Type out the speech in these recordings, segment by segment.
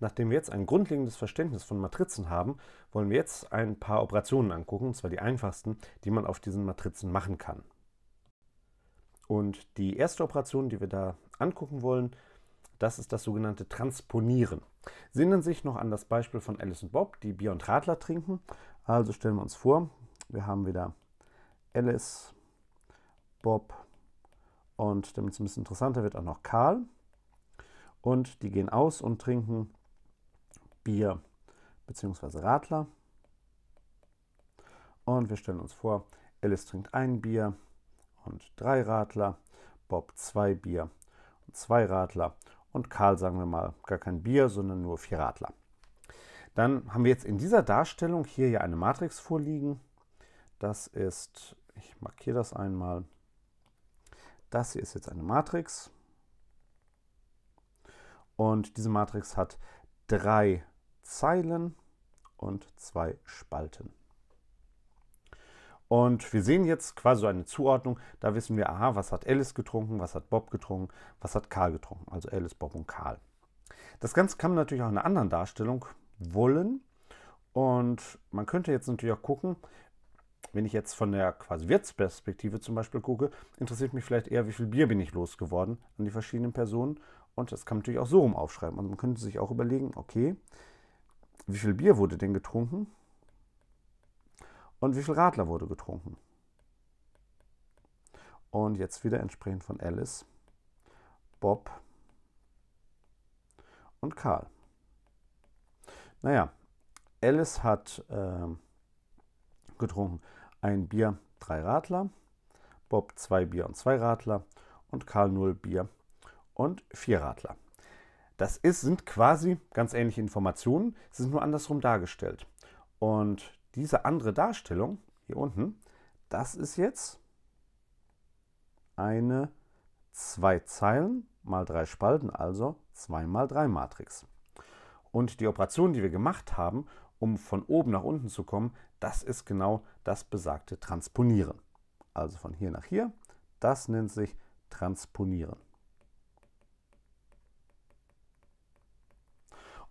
Nachdem wir jetzt ein grundlegendes Verständnis von Matrizen haben, wollen wir jetzt ein paar Operationen angucken, und zwar die einfachsten, die man auf diesen Matrizen machen kann. Und die erste Operation, die wir da angucken wollen, das ist das sogenannte Transponieren. Sie erinnern sich noch an das Beispiel von Alice und Bob, die Bier und Radler trinken. Also stellen wir uns vor, wir haben wieder Alice, Bob und damit es ein bisschen interessanter wird, auch noch Karl. Und die gehen aus und trinken Bier bzw. Radler. Und wir stellen uns vor, Alice trinkt ein Bier und drei Radler, Bob zwei Bier und zwei Radler und Karl, sagen wir mal, gar kein Bier, sondern nur vier Radler. Dann haben wir jetzt in dieser Darstellung hier ja eine Matrix vorliegen. Das ist, ich markiere das einmal, das hier ist jetzt eine Matrix. Und diese Matrix hat drei Zeilen und zwei Spalten. Und wir sehen jetzt quasi eine Zuordnung. Da wissen wir, aha, was hat Alice getrunken, was hat Bob getrunken, was hat Karl getrunken. Also Alice, Bob und Karl. Das Ganze kann man natürlich auch in einer anderen Darstellung wollen. Und man könnte jetzt natürlich auch gucken, wenn ich jetzt von der quasi Wirtsperspektive zum Beispiel gucke, interessiert mich vielleicht eher, wie viel Bier bin ich losgeworden an die verschiedenen Personen. Und das kann man natürlich auch so rum aufschreiben. Und also man könnte sich auch überlegen, okay, wie viel Bier wurde denn getrunken und wie viel Radler wurde getrunken. Und jetzt wieder entsprechend von Alice, Bob und Karl. Naja, Alice hat äh, getrunken ein Bier, drei Radler, Bob zwei Bier und zwei Radler und Karl null Bier und vier Radler. Das ist, sind quasi ganz ähnliche Informationen, sie sind nur andersrum dargestellt. Und diese andere Darstellung hier unten, das ist jetzt eine zwei Zeilen mal drei Spalten, also 2 mal 3 Matrix. Und die Operation, die wir gemacht haben, um von oben nach unten zu kommen, das ist genau das besagte Transponieren. Also von hier nach hier, das nennt sich Transponieren.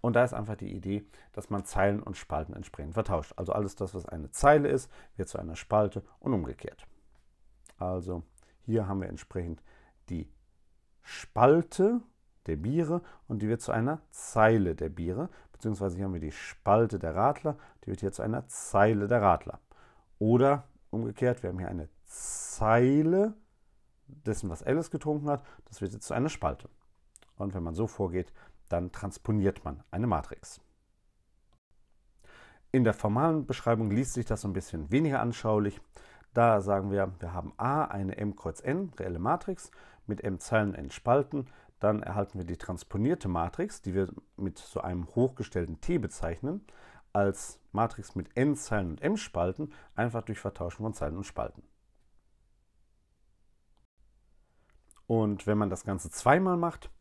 Und da ist einfach die Idee, dass man Zeilen und Spalten entsprechend vertauscht. Also alles das, was eine Zeile ist, wird zu einer Spalte und umgekehrt. Also hier haben wir entsprechend die Spalte der Biere und die wird zu einer Zeile der Biere, beziehungsweise hier haben wir die Spalte der Radler, die wird hier zu einer Zeile der Radler. Oder umgekehrt, wir haben hier eine Zeile dessen, was Alice getrunken hat, das wird jetzt zu einer Spalte. Und wenn man so vorgeht, dann transponiert man eine Matrix. In der formalen Beschreibung liest sich das ein bisschen weniger anschaulich. Da sagen wir, wir haben A eine M kreuz N, reelle Matrix, mit M Zeilen N Spalten. Dann erhalten wir die transponierte Matrix, die wir mit so einem hochgestellten T bezeichnen, als Matrix mit N Zeilen und M Spalten, einfach durch Vertauschen von Zeilen und Spalten. Und wenn man das Ganze zweimal macht,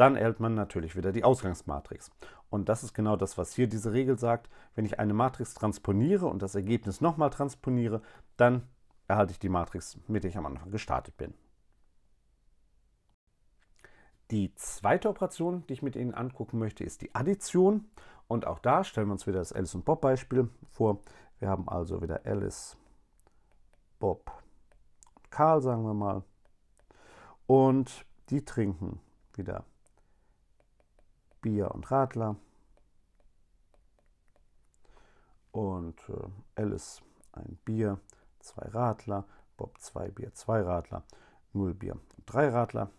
dann erhält man natürlich wieder die Ausgangsmatrix. Und das ist genau das, was hier diese Regel sagt. Wenn ich eine Matrix transponiere und das Ergebnis nochmal transponiere, dann erhalte ich die Matrix, mit der ich am Anfang gestartet bin. Die zweite Operation, die ich mit Ihnen angucken möchte, ist die Addition. Und auch da stellen wir uns wieder das Alice und Bob Beispiel vor. Wir haben also wieder Alice, Bob Karl, sagen wir mal. Und die trinken wieder Bier und Radler. Und äh, Alice ein Bier, zwei Radler, Bob zwei Bier, zwei Radler, null Bier, drei Radler.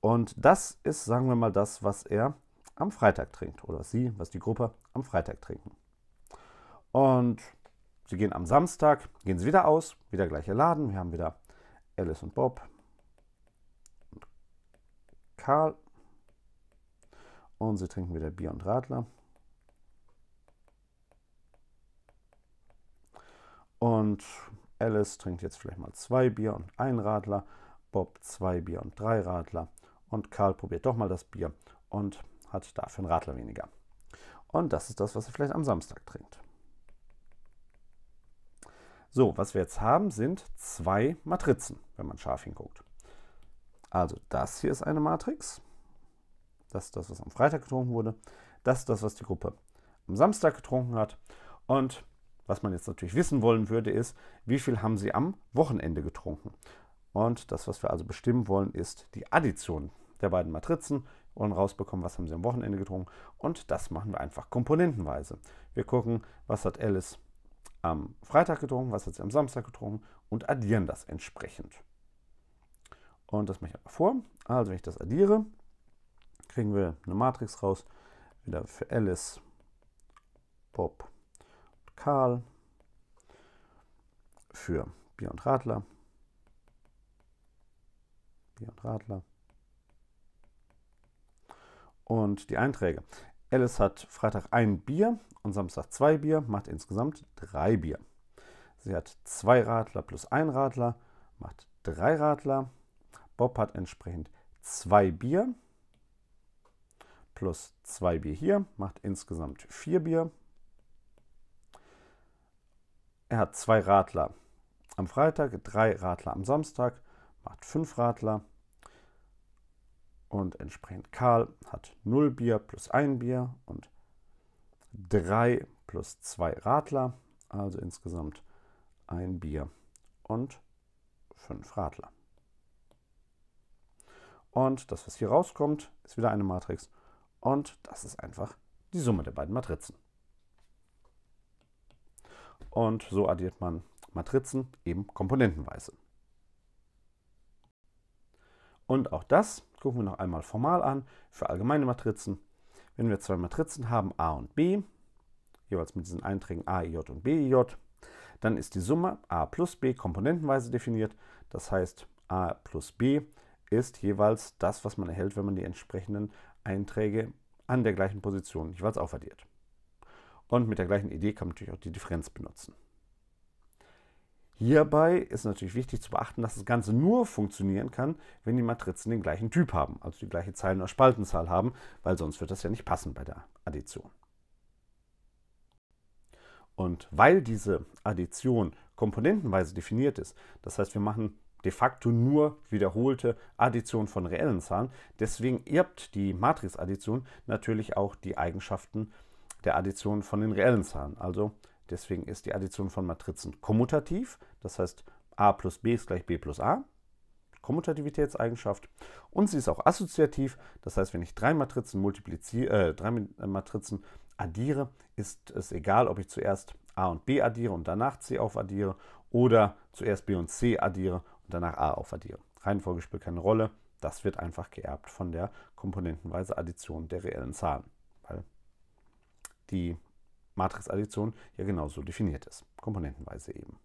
Und das ist, sagen wir mal, das, was er am Freitag trinkt oder sie, was die Gruppe am Freitag trinken. Und sie gehen am Samstag, gehen sie wieder aus, wieder gleicher Laden. Wir haben wieder Alice und Bob und Karl und sie trinken wieder Bier und Radler. Und Alice trinkt jetzt vielleicht mal zwei Bier und ein Radler. Bob zwei Bier und drei Radler. Und Karl probiert doch mal das Bier und hat dafür einen Radler weniger. Und das ist das, was er vielleicht am Samstag trinkt. So, was wir jetzt haben, sind zwei Matrizen, wenn man scharf hinguckt. Also das hier ist eine Matrix. Das ist das, was am Freitag getrunken wurde. Das ist das, was die Gruppe am Samstag getrunken hat. Und was man jetzt natürlich wissen wollen würde, ist, wie viel haben sie am Wochenende getrunken? Und das, was wir also bestimmen wollen, ist die Addition der beiden Matrizen und rausbekommen, was haben sie am Wochenende getrunken. Und das machen wir einfach komponentenweise. Wir gucken, was hat Alice am Freitag getrunken, was hat sie am Samstag getrunken und addieren das entsprechend. Und das mache ich einfach vor. Also wenn ich das addiere, kriegen wir eine Matrix raus, wieder für Alice, Bob und Karl, für Bier und Radler, Bier und Radler und die Einträge. Alice hat Freitag ein Bier und Samstag zwei Bier, macht insgesamt drei Bier. Sie hat zwei Radler plus ein Radler, macht drei Radler. Bob hat entsprechend zwei Bier, plus 2 Bier hier, macht insgesamt 4 Bier. Er hat zwei Radler am Freitag, drei Radler am Samstag, macht 5 Radler. Und entsprechend Karl hat 0 Bier plus 1 Bier und 3 plus 2 Radler, also insgesamt ein Bier und 5 Radler. Und das, was hier rauskommt, ist wieder eine Matrix und das ist einfach die Summe der beiden Matrizen. Und so addiert man Matrizen eben komponentenweise. Und auch das gucken wir noch einmal formal an für allgemeine Matrizen. Wenn wir zwei Matrizen haben, A und B, jeweils mit diesen Einträgen A, J und B, J, dann ist die Summe A plus B komponentenweise definiert. Das heißt, A plus B ist jeweils das, was man erhält, wenn man die entsprechenden Einträge an der gleichen Position jeweils aufaddiert. Und mit der gleichen Idee kann man natürlich auch die Differenz benutzen. Hierbei ist natürlich wichtig zu beachten, dass das Ganze nur funktionieren kann, wenn die Matrizen den gleichen Typ haben, also die gleiche Zeilen- oder Spaltenzahl haben, weil sonst wird das ja nicht passen bei der Addition. Und weil diese Addition komponentenweise definiert ist, das heißt, wir machen de facto nur wiederholte Addition von reellen Zahlen. Deswegen erbt die Matrixaddition natürlich auch die Eigenschaften der Addition von den reellen Zahlen. Also deswegen ist die Addition von Matrizen kommutativ, das heißt a plus b ist gleich b plus a, Kommutativitätseigenschaft. Und sie ist auch assoziativ, das heißt, wenn ich drei Matrizen, multipliziere, äh, drei äh, Matrizen addiere, ist es egal, ob ich zuerst a und b addiere und danach c aufaddiere oder zuerst b und c addiere und danach a aufaddiere. Reihenfolge spielt keine Rolle, das wird einfach geerbt von der komponentenweise Addition der reellen Zahlen, weil die Matrixaddition ja genauso definiert ist, komponentenweise eben.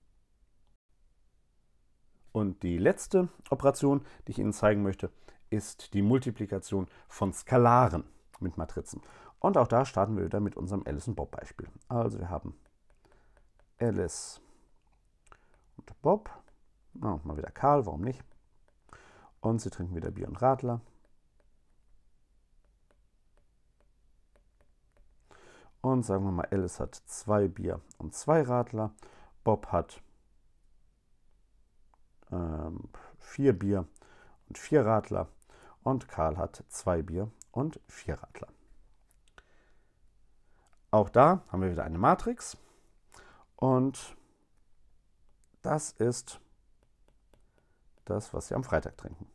Und die letzte Operation, die ich Ihnen zeigen möchte, ist die Multiplikation von Skalaren mit Matrizen. Und auch da starten wir wieder mit unserem Alice und Bob Beispiel. Also wir haben Alice und Bob Oh, mal wieder Karl, warum nicht? Und sie trinken wieder Bier und Radler. Und sagen wir mal, Alice hat zwei Bier und zwei Radler. Bob hat ähm, vier Bier und vier Radler. Und Karl hat zwei Bier und vier Radler. Auch da haben wir wieder eine Matrix. Und das ist das, was Sie am Freitag trinken.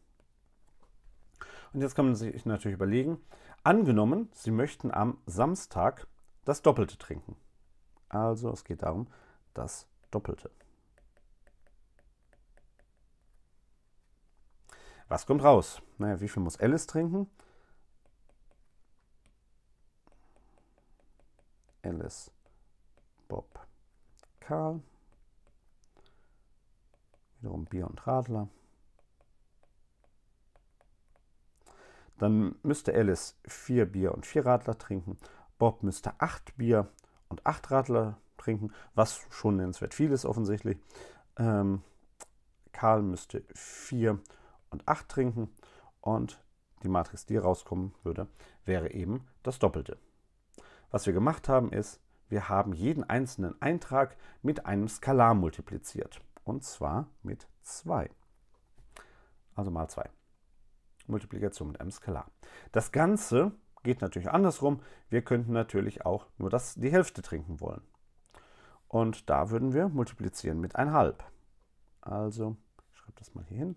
Und jetzt kann man sich natürlich überlegen, angenommen, Sie möchten am Samstag das Doppelte trinken. Also es geht darum, das Doppelte. Was kommt raus? Naja, wie viel muss Alice trinken? Alice, Bob, Karl, Wiederum Bier und Radler. Dann müsste Alice vier Bier und vier Radler trinken. Bob müsste acht Bier und acht Radler trinken, was schon nennenswert viel ist offensichtlich. Ähm, Karl müsste vier und acht trinken. Und die Matrix, die rauskommen würde, wäre eben das Doppelte. Was wir gemacht haben, ist, wir haben jeden einzelnen Eintrag mit einem Skalar multipliziert. Und zwar mit 2. Also mal 2. Multiplikation mit m Skalar. Das Ganze geht natürlich andersrum. Wir könnten natürlich auch nur das, die Hälfte trinken wollen. Und da würden wir multiplizieren mit 1 1,5. Also, ich schreibe das mal hier hin.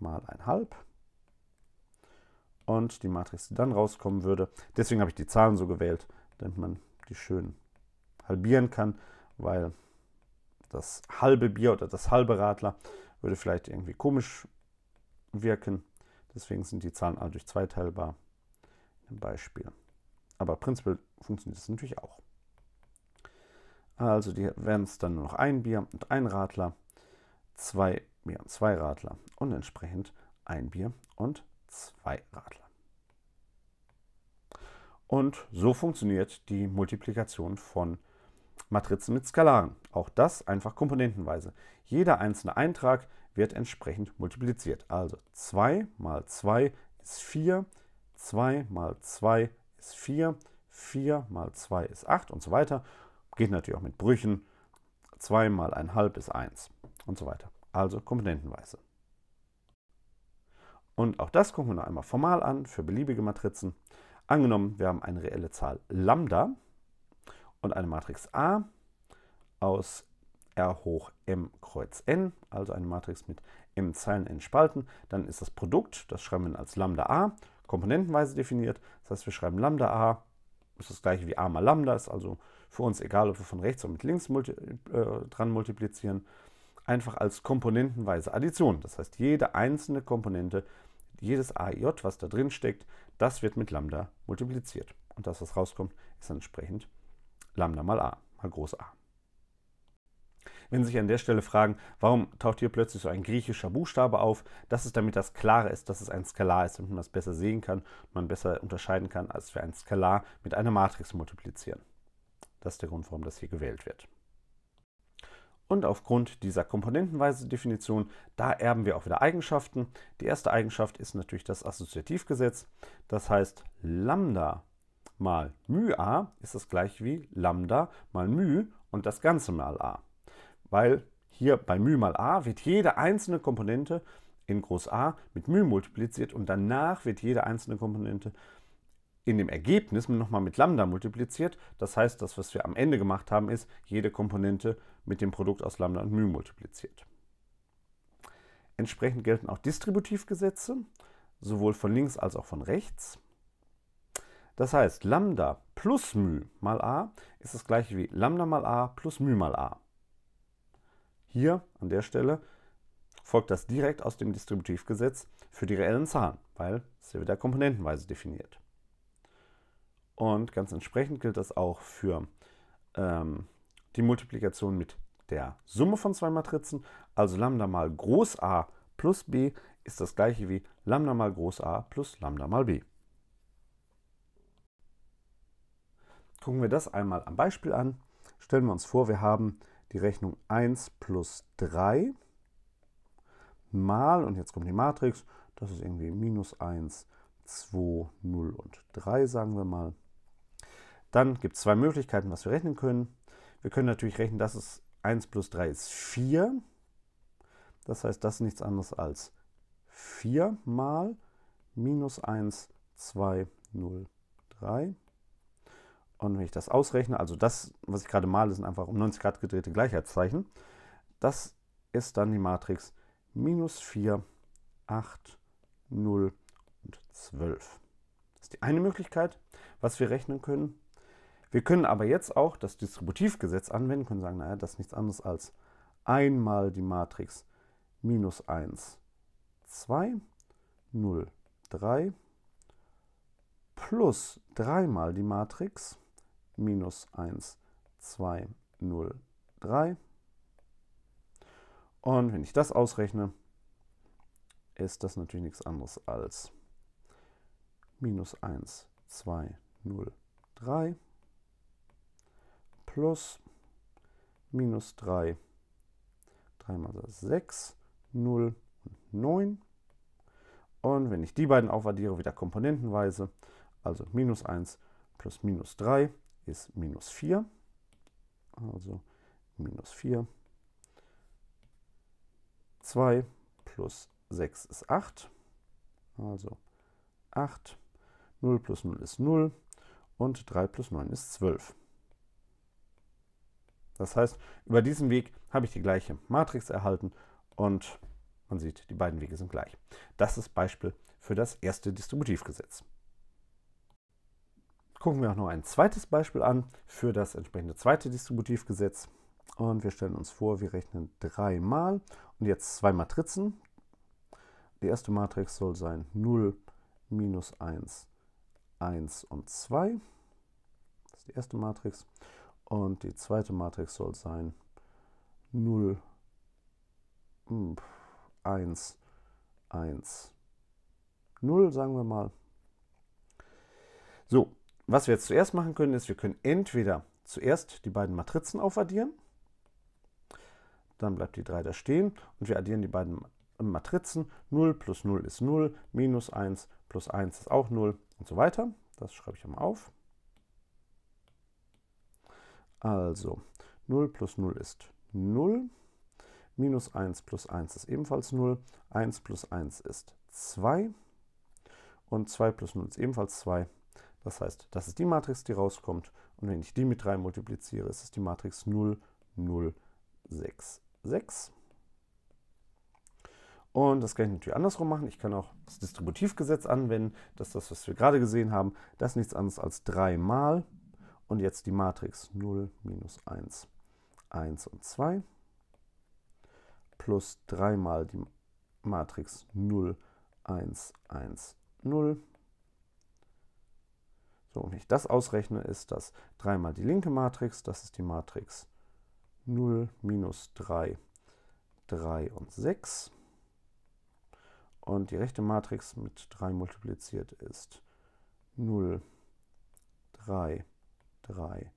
Mal 1 1,5. Und die Matrix, die dann rauskommen würde. Deswegen habe ich die Zahlen so gewählt, damit man die schön halbieren kann, weil das halbe Bier oder das halbe Radler würde vielleicht irgendwie komisch wirken. Deswegen sind die Zahlen alle durch zwei teilbar im Beispiel. Aber prinzipiell funktioniert das natürlich auch. Also die werden es dann nur noch ein Bier und ein Radler, zwei Bier und zwei Radler und entsprechend ein Bier und zwei Radler. Und so funktioniert die Multiplikation von Matrizen mit Skalaren. Auch das einfach komponentenweise. Jeder einzelne Eintrag wird entsprechend multipliziert. Also 2 mal 2 ist 4, 2 mal 2 ist 4, 4 mal 2 ist 8 und so weiter. Geht natürlich auch mit Brüchen. 2 mal 1 halb ist 1 und so weiter. Also komponentenweise. Und auch das gucken wir noch einmal formal an für beliebige Matrizen. Angenommen, wir haben eine reelle Zahl Lambda, und eine Matrix A aus R hoch M kreuz N, also eine Matrix mit M Zeilen, N Spalten. Dann ist das Produkt, das schreiben wir als Lambda A, komponentenweise definiert. Das heißt, wir schreiben Lambda A, ist das gleiche wie A mal Lambda, ist also für uns egal, ob wir von rechts oder mit links multi äh, dran multiplizieren. Einfach als komponentenweise Addition. Das heißt, jede einzelne Komponente, jedes AJ, was da drin steckt, das wird mit Lambda multipliziert. Und das, was rauskommt, ist dann entsprechend Lambda mal a, mal groß A. Wenn Sie sich an der Stelle fragen, warum taucht hier plötzlich so ein griechischer Buchstabe auf, das ist damit das Klare ist, dass es ein Skalar ist, damit man das besser sehen kann und man besser unterscheiden kann, als wir ein Skalar mit einer Matrix multiplizieren. Das ist der Grund, warum das hier gewählt wird. Und aufgrund dieser komponentenweise Definition, da erben wir auch wieder Eigenschaften. Die erste Eigenschaft ist natürlich das Assoziativgesetz. Das heißt, Lambda mal μ a ist das gleich wie Lambda mal μ und das Ganze mal a. Weil hier bei μ mal a wird jede einzelne Komponente in groß A mit μ multipliziert und danach wird jede einzelne Komponente in dem Ergebnis nochmal mit Lambda multipliziert. Das heißt, das, was wir am Ende gemacht haben, ist jede Komponente mit dem Produkt aus Lambda und μ multipliziert. Entsprechend gelten auch Distributivgesetze, sowohl von links als auch von rechts. Das heißt, Lambda plus μ mal a ist das gleiche wie Lambda mal a plus μ mal a. Hier an der Stelle folgt das direkt aus dem Distributivgesetz für die reellen Zahlen, weil es ja wieder komponentenweise definiert. Und ganz entsprechend gilt das auch für ähm, die Multiplikation mit der Summe von zwei Matrizen, also Lambda mal Groß A plus B ist das gleiche wie Lambda mal Groß A plus Lambda mal B. Gucken wir das einmal am Beispiel an. Stellen wir uns vor, wir haben die Rechnung 1 plus 3 mal, und jetzt kommt die Matrix, das ist irgendwie minus 1, 2, 0 und 3, sagen wir mal. Dann gibt es zwei Möglichkeiten, was wir rechnen können. Wir können natürlich rechnen, dass es 1 plus 3 ist 4. Das heißt, das ist nichts anderes als 4 mal minus 1, 2, 0, 3 und wenn ich das ausrechne, also das, was ich gerade male, sind einfach um 90 Grad gedrehte Gleichheitszeichen. Das ist dann die Matrix minus 4, 8, 0 und 12. Das ist die eine Möglichkeit, was wir rechnen können. Wir können aber jetzt auch das Distributivgesetz anwenden, können sagen, naja, das ist nichts anderes als einmal die Matrix minus 1, 2, 0, 3 plus dreimal die Matrix minus 1, 2, 0, 3. Und wenn ich das ausrechne, ist das natürlich nichts anderes als minus 1, 2, 0, 3 plus minus 3, 3 mal 6, 0 und 9. Und wenn ich die beiden aufaddiere, wieder komponentenweise, also minus 1 plus minus 3, ist minus 4. Also minus 4. 2 plus 6 ist 8. Also 8. 0 plus 0 ist 0. Und 3 plus 9 ist 12. Das heißt, über diesen Weg habe ich die gleiche Matrix erhalten und man sieht, die beiden Wege sind gleich. Das ist Beispiel für das erste Distributivgesetz gucken wir auch noch ein zweites Beispiel an für das entsprechende zweite Distributivgesetz. Und wir stellen uns vor, wir rechnen dreimal und jetzt zwei Matrizen. Die erste Matrix soll sein 0, minus 1, 1 und 2. Das ist die erste Matrix. Und die zweite Matrix soll sein 0, 1, 1, 0, sagen wir mal. So, was wir jetzt zuerst machen können, ist, wir können entweder zuerst die beiden Matrizen aufaddieren, dann bleibt die 3 da stehen und wir addieren die beiden Matrizen. 0 plus 0 ist 0, minus 1 plus 1 ist auch 0 und so weiter. Das schreibe ich einmal auf. Also 0 plus 0 ist 0, minus 1 plus 1 ist ebenfalls 0, 1 plus 1 ist 2 und 2 plus 0 ist ebenfalls 2 das heißt, das ist die Matrix, die rauskommt. Und wenn ich die mit 3 multipliziere, ist es die Matrix 0, 0, 6, 6. Und das kann ich natürlich andersrum machen. Ich kann auch das Distributivgesetz anwenden, Das ist das, was wir gerade gesehen haben, das ist nichts anderes als 3 mal und jetzt die Matrix 0, minus 1, 1 und 2 plus 3 mal die Matrix 0, 1, 1, 0 so, und wenn ich das ausrechne, ist das 3 mal die linke Matrix, das ist die Matrix 0, minus 3, 3 und 6. Und die rechte Matrix mit 3 multipliziert ist 0, 3, 3,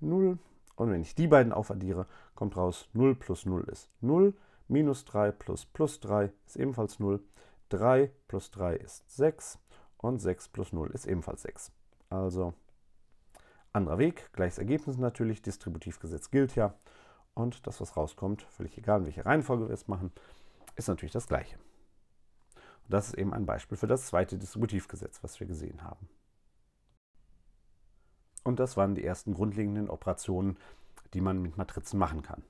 0. Und wenn ich die beiden aufaddiere, kommt raus 0 plus 0 ist 0, minus 3 plus plus 3 ist ebenfalls 0, 3 plus 3 ist 6, und 6 plus 0 ist ebenfalls 6. Also anderer Weg, gleiches Ergebnis natürlich, Distributivgesetz gilt ja. Und das, was rauskommt, völlig egal, in welche Reihenfolge wir es machen, ist natürlich das gleiche. Und das ist eben ein Beispiel für das zweite Distributivgesetz, was wir gesehen haben. Und das waren die ersten grundlegenden Operationen, die man mit Matrizen machen kann.